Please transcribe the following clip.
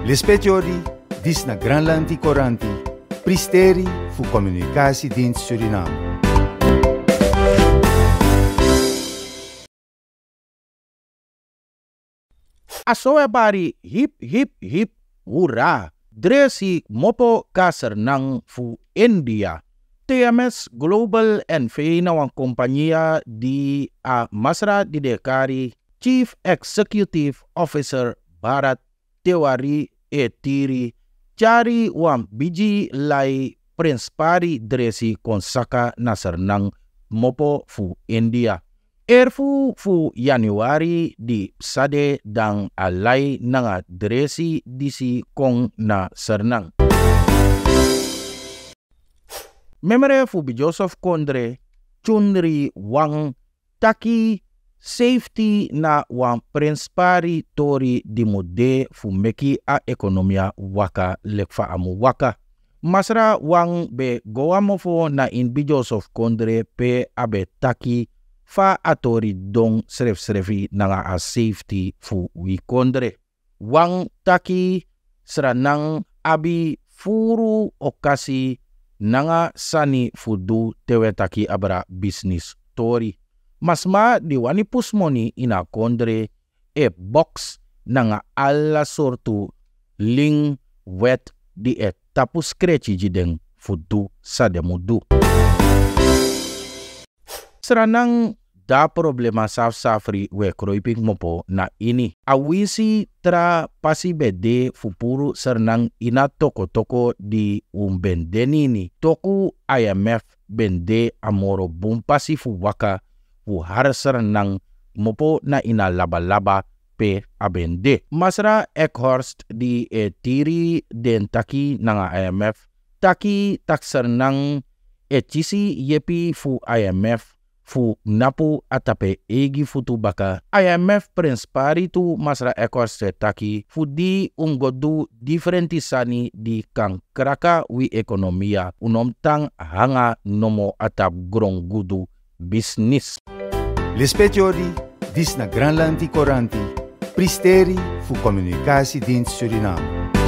Lespetiori, dis na Koranti Coranti, Pristeri fu Communicatiedienst Suriname. Aso e hip hip hip hoera. Dresi mopo kaser nang fu India. TMS Global and feinawang wang di a Masra Didekari Chief Executive Officer Barat tewari e tiri cari wam biji lai prince pari dresi konsaka nasernang mopo fu India. Erfu fu Januari di sade dan alai nanga dresi disi kong na sernang. Memere fu bi Joseph Kondre, Chunri Wang, Taki safety na wan prinspari tori di mu fu meki a ekonomia waka lekfa amu waka masra wang be goamofo na in bijos of kondre pe abe taki fa atori dong don sref-srefi nanga a safety fu wi kondre Wang taki sra nang abi furu okasi nga sani fudu du tewetaki abra business tori masma diwani pusmoni ina kondre e box nanga ala sortu ling wet di e tapu skreci jideng fudu demudu. Seranang da problema saf safri we kroiping mopo na ini. Awisi tra pasi bede fupuru serenang ina toko toko di umbendenini. Toku IMF bende amoro bumpasi fuwaka fu nang mopo na ina laba-laba pe abende. Masra Ekhorst di e tiri den taki nanga IMF, taki takser nang e chisi yepi fu IMF fu napu atape egi futu baka. IMF prenspari tu masra Ekhorst taki fu di ungodu differenti sani di kang kraka wi ekonomia unom tang hanga nomo atap grong gudu bisnis. Lespetiori, dis na Granlanti Coranti, Pristeri fu Communicatiedienst Suriname.